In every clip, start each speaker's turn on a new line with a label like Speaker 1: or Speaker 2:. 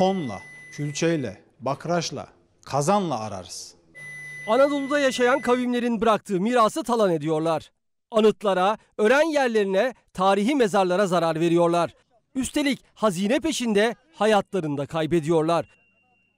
Speaker 1: tonla, külçeyle, bakraşla, kazanla ararız. Anadolu'da yaşayan
Speaker 2: kavimlerin bıraktığı mirası talan ediyorlar. Anıtlara, ören yerlerine, tarihi mezarlara zarar veriyorlar. Üstelik hazine peşinde hayatlarını da kaybediyorlar.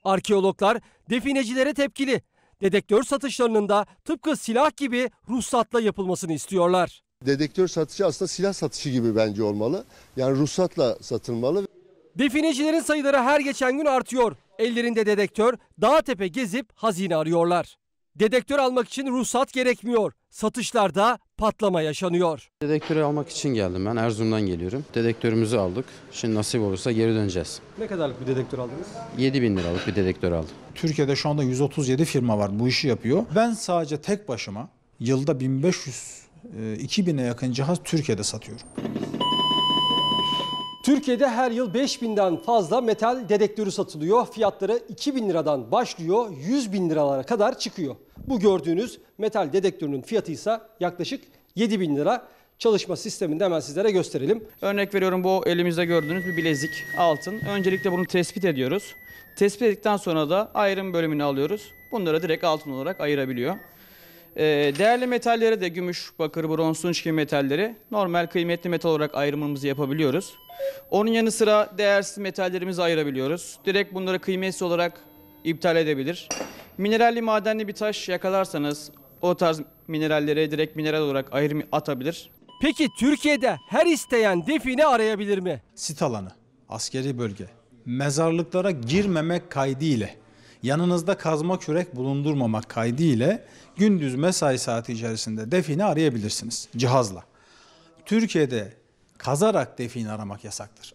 Speaker 2: Arkeologlar definecilere tepkili. Dedektör satışlarının da tıpkı silah gibi ruhsatla yapılmasını istiyorlar. Dedektör satışı aslında silah satışı gibi bence olmalı. Yani ruhsatla satılmalı. Definecilerin sayıları her geçen gün artıyor. Ellerinde dedektör, dağ tepe gezip hazine arıyorlar. Dedektör almak için ruhsat gerekmiyor. Satışlarda patlama
Speaker 3: yaşanıyor. Dedektörü almak için geldim ben. Erzurum'dan geliyorum. Dedektörümüzü aldık. Şimdi nasip olursa geri döneceğiz. Ne kadarlık bir dedektör aldınız? 7
Speaker 1: bin liralık bir dedektör aldım. Türkiye'de şu anda 137 firma var bu işi yapıyor. Ben sadece tek başıma yılda 1500 2000'e yakın cihaz Türkiye'de satıyorum.
Speaker 2: Türkiye'de her yıl 5000'den fazla metal dedektörü satılıyor. Fiyatları 2000 liradan başlıyor, 100 bin liralara kadar çıkıyor. Bu gördüğünüz
Speaker 3: metal dedektörünün fiyatı ise yaklaşık 7000 lira. Çalışma sistemini de hemen sizlere gösterelim. Örnek veriyorum bu elimizde gördüğünüz bir bilezik altın. Öncelikle bunu tespit ediyoruz. Tespit ettikten sonra da ayrım bölümünü alıyoruz. Bunları direkt altın olarak ayırabiliyor. Ee, değerli metallere de gümüş, bakır, bronz, tunç gibi metalleri normal kıymetli metal olarak ayrımımızı yapabiliyoruz. Onun yanı sıra değersiz metallerimizi ayırabiliyoruz. Direkt bunları kıymetli olarak iptal edebilir. Mineralli madenli bir taş yakalarsanız o tarz minerallere direkt mineral olarak ayrım atabilir. Peki Türkiye'de her isteyen
Speaker 1: define arayabilir mi? Sit alanı, askeri bölge, mezarlıklara girmemek kaydı ile yanınızda kazma kürek bulundurmamak kaydı ile gündüz mesai saati içerisinde define arayabilirsiniz cihazla. Türkiye'de kazarak define aramak yasaktır.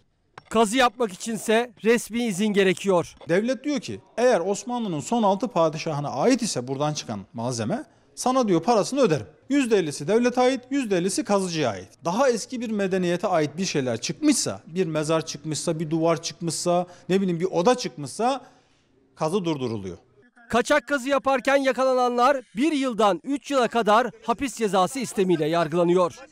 Speaker 1: Kazı yapmak içinse resmi izin gerekiyor. Devlet diyor ki eğer Osmanlı'nın son altı padişahına ait ise buradan çıkan malzeme sana diyor parasını öderim. %50'si devlete ait, %50'si kazıcıya ait. Daha eski bir medeniyete ait bir şeyler çıkmışsa, bir mezar çıkmışsa, bir duvar çıkmışsa, ne bileyim bir oda çıkmışsa kazı durduruluyor. Kaçak kazı yaparken yakalananlar bir yıldan
Speaker 2: üç yıla kadar hapis cezası istemiyle yargılanıyor.